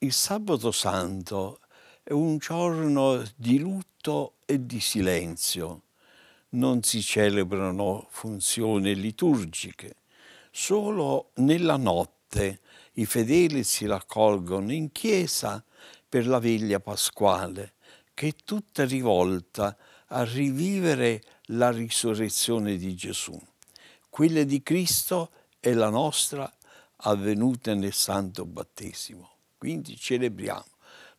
Il sabato santo è un giorno di lutto e di silenzio. Non si celebrano funzioni liturgiche. Solo nella notte i fedeli si raccolgono in chiesa per la veglia pasquale, che è tutta rivolta a a rivivere la risurrezione di Gesù. Quella di Cristo e la nostra avvenuta nel santo battesimo. Quindi celebriamo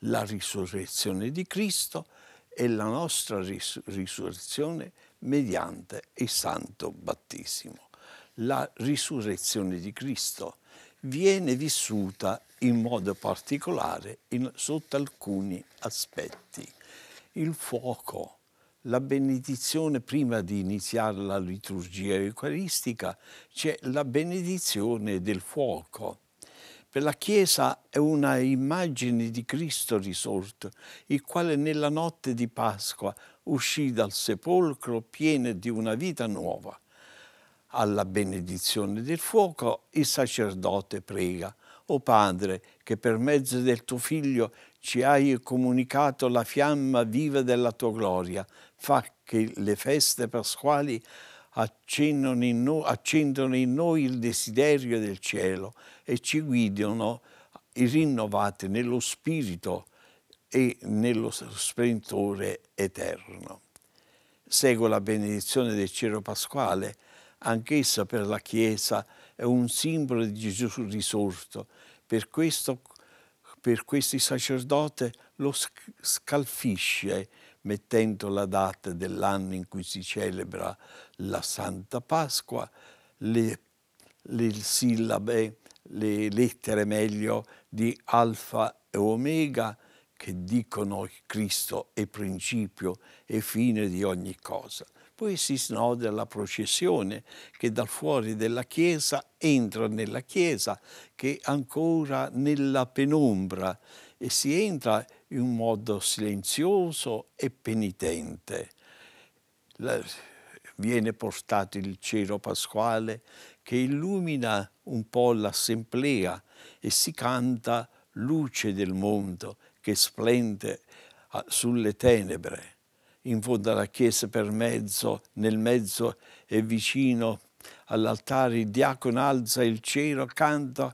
la risurrezione di Cristo e la nostra ris- risurrezione mediante il santo battesimo. La risurrezione di Cristo viene vissuta in modo particolare in, sotto alcuni aspetti. Il fuoco, la benedizione prima di iniziare la liturgia eucaristica, c'è la benedizione del fuoco. Per la Chiesa è una immagine di Cristo risorto, il quale nella notte di Pasqua uscì dal sepolcro pieno di una vita nuova. Alla benedizione del fuoco il sacerdote prega o Padre, che per mezzo del tuo Figlio ci hai comunicato la fiamma viva della tua gloria, fa che le feste pasquali accendono in, noi, accendono in noi il desiderio del cielo e ci guidino eh, rinnovate nello spirito e nello splendore eterno. Seguo la benedizione del cielo pasquale, anch'essa per la Chiesa è un simbolo di Gesù risorto. Per questo, per questo il sacerdote lo scalfisce mettendo la data dell'anno in cui si celebra la Santa Pasqua, le, le sillabe, le lettere meglio di Alfa e Omega che dicono che Cristo è principio e fine di ogni cosa. Poi si snoda la processione che dal fuori della chiesa entra nella chiesa, che è ancora nella penombra, e si entra in un modo silenzioso e penitente. La, viene portato il cielo pasquale che illumina un po' l'assemblea e si canta luce del mondo che splende ah, sulle tenebre in fondo alla chiesa per mezzo, nel mezzo e vicino all'altare, il diacono alza il cielo, canta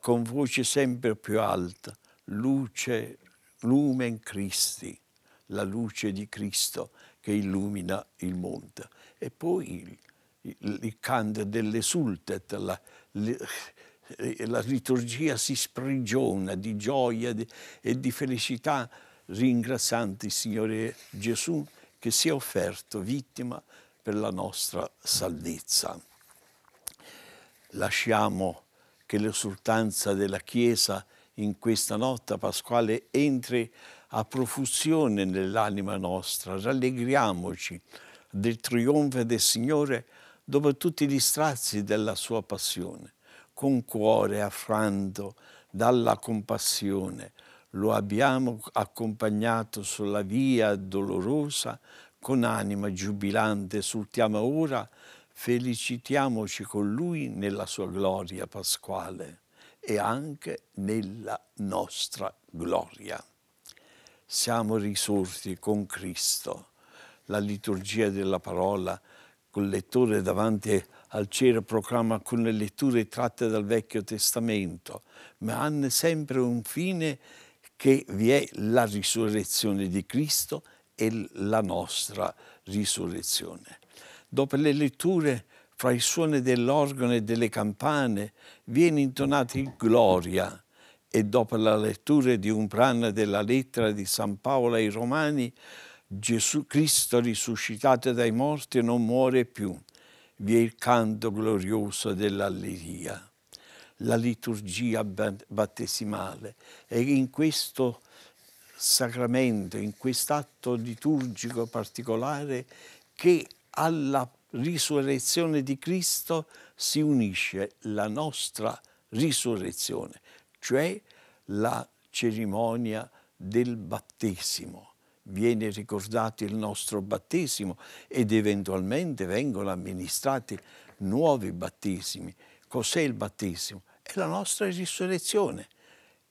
con voce sempre più alta, luce, lumen Christi, la luce di Cristo che illumina il mondo. E poi il, il, il canto dell'esultet, la, la liturgia si sprigiona di gioia e di felicità ringrazianti il Signore Gesù che si è offerto vittima per la nostra salvezza. Lasciamo che l'esultanza della Chiesa in questa notte pasquale entri a profusione nell'anima nostra. Rallegriamoci del trionfo del Signore dopo tutti gli strazi della sua passione, con cuore affranto dalla compassione, lo abbiamo accompagnato sulla via dolorosa con anima giubilante, esultiamo ora, felicitiamoci con Lui nella sua gloria pasquale e anche nella nostra gloria. Siamo risorti con Cristo, la liturgia della parola, col lettore davanti al cielo proclama alcune letture tratte dal Vecchio Testamento, ma hanno sempre un fine che vi è la risurrezione di Cristo e la nostra risurrezione. Dopo le letture, fra i suoni dell'organo e delle campane, viene intonato il Gloria e dopo la lettura di un prana della lettera di San Paolo ai Romani, Gesù Cristo risuscitato dai morti non muore più. Vi è il canto glorioso dell'alleria la liturgia battesimale e in questo sacramento, in quest'atto liturgico particolare che alla risurrezione di Cristo si unisce la nostra risurrezione, cioè la cerimonia del battesimo. Viene ricordato il nostro battesimo ed eventualmente vengono amministrati nuovi battesimi Cos'è il battesimo? È la nostra risurrezione,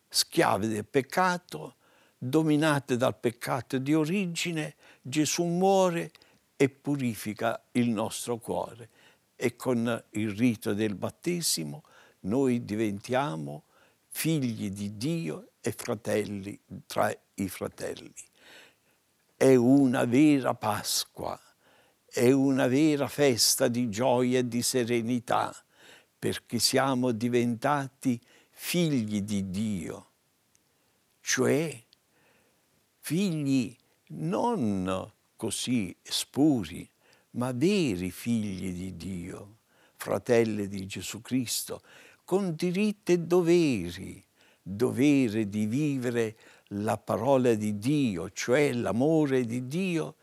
schiavi del peccato, dominate dal peccato di origine, Gesù muore e purifica il nostro cuore. E con il rito del battesimo noi diventiamo figli di Dio e fratelli tra i fratelli. È una vera Pasqua, è una vera festa di gioia e di serenità perché siamo diventati figli di Dio, cioè figli non così spuri, ma veri figli di Dio, fratelli di Gesù Cristo, con diritti e doveri, dovere di vivere la parola di Dio, cioè l'amore di Dio,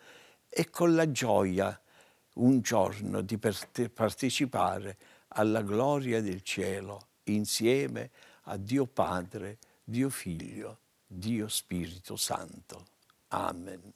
e con la gioia un giorno di partecipare a alla gloria del cielo, insieme a Dio Padre, Dio Figlio, Dio Spirito Santo. Amen.